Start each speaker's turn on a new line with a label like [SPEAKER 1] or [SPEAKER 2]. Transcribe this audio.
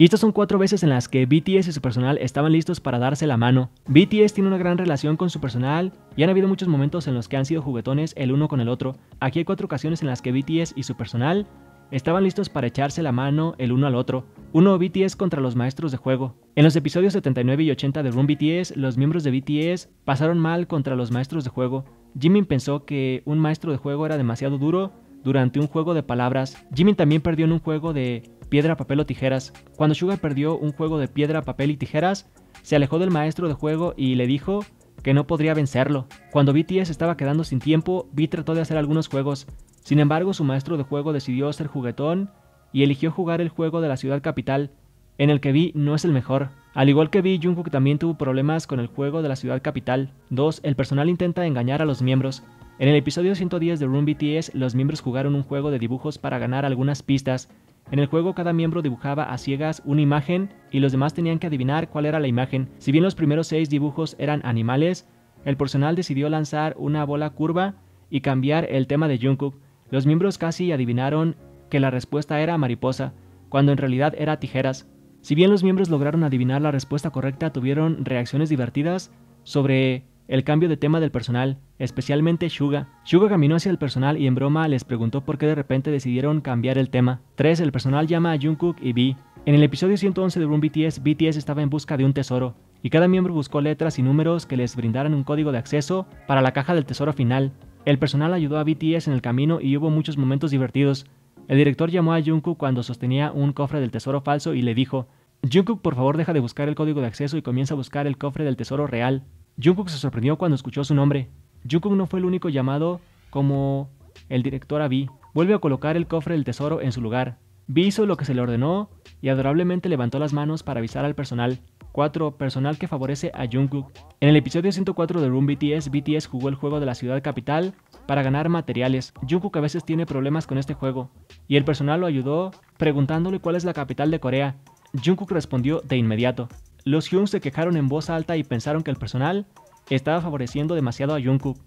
[SPEAKER 1] Y estas son cuatro veces en las que BTS y su personal estaban listos para darse la mano. BTS tiene una gran relación con su personal y han habido muchos momentos en los que han sido juguetones el uno con el otro. Aquí hay cuatro ocasiones en las que BTS y su personal estaban listos para echarse la mano el uno al otro. Uno BTS contra los maestros de juego. En los episodios 79 y 80 de Room BTS, los miembros de BTS pasaron mal contra los maestros de juego. Jimin pensó que un maestro de juego era demasiado duro durante un juego de palabras. Jimin también perdió en un juego de piedra, papel o tijeras. Cuando Sugar perdió un juego de piedra, papel y tijeras, se alejó del maestro de juego y le dijo que no podría vencerlo. Cuando BTS estaba quedando sin tiempo, Vi trató de hacer algunos juegos. Sin embargo, su maestro de juego decidió ser juguetón y eligió jugar el juego de la ciudad capital, en el que Vi no es el mejor. Al igual que Vi, Jungkook también tuvo problemas con el juego de la ciudad capital. 2. El personal intenta engañar a los miembros. En el episodio 110 de Room BTS, los miembros jugaron un juego de dibujos para ganar algunas pistas, en el juego cada miembro dibujaba a ciegas una imagen y los demás tenían que adivinar cuál era la imagen. Si bien los primeros seis dibujos eran animales, el personal decidió lanzar una bola curva y cambiar el tema de Jungkook. Los miembros casi adivinaron que la respuesta era mariposa, cuando en realidad era tijeras. Si bien los miembros lograron adivinar la respuesta correcta, tuvieron reacciones divertidas sobre el cambio de tema del personal especialmente Shuga. Shuga caminó hacia el personal y en broma les preguntó por qué de repente decidieron cambiar el tema. 3. El personal llama a Jungkook y vi En el episodio 111 de Room BTS, BTS estaba en busca de un tesoro, y cada miembro buscó letras y números que les brindaran un código de acceso para la caja del tesoro final. El personal ayudó a BTS en el camino y hubo muchos momentos divertidos. El director llamó a Jungkook cuando sostenía un cofre del tesoro falso y le dijo, Jungkook por favor deja de buscar el código de acceso y comienza a buscar el cofre del tesoro real. Jungkook se sorprendió cuando escuchó su nombre. Jungkook no fue el único llamado como el director a Vi. Vuelve a colocar el cofre del tesoro en su lugar. Vi hizo lo que se le ordenó y adorablemente levantó las manos para avisar al personal. 4. Personal que favorece a Jungkook. En el episodio 104 de Room BTS, BTS jugó el juego de la ciudad capital para ganar materiales. Jungkook a veces tiene problemas con este juego, y el personal lo ayudó preguntándole cuál es la capital de Corea. Jungkook respondió de inmediato. Los hyungs se quejaron en voz alta y pensaron que el personal estaba favoreciendo demasiado a Jungkook.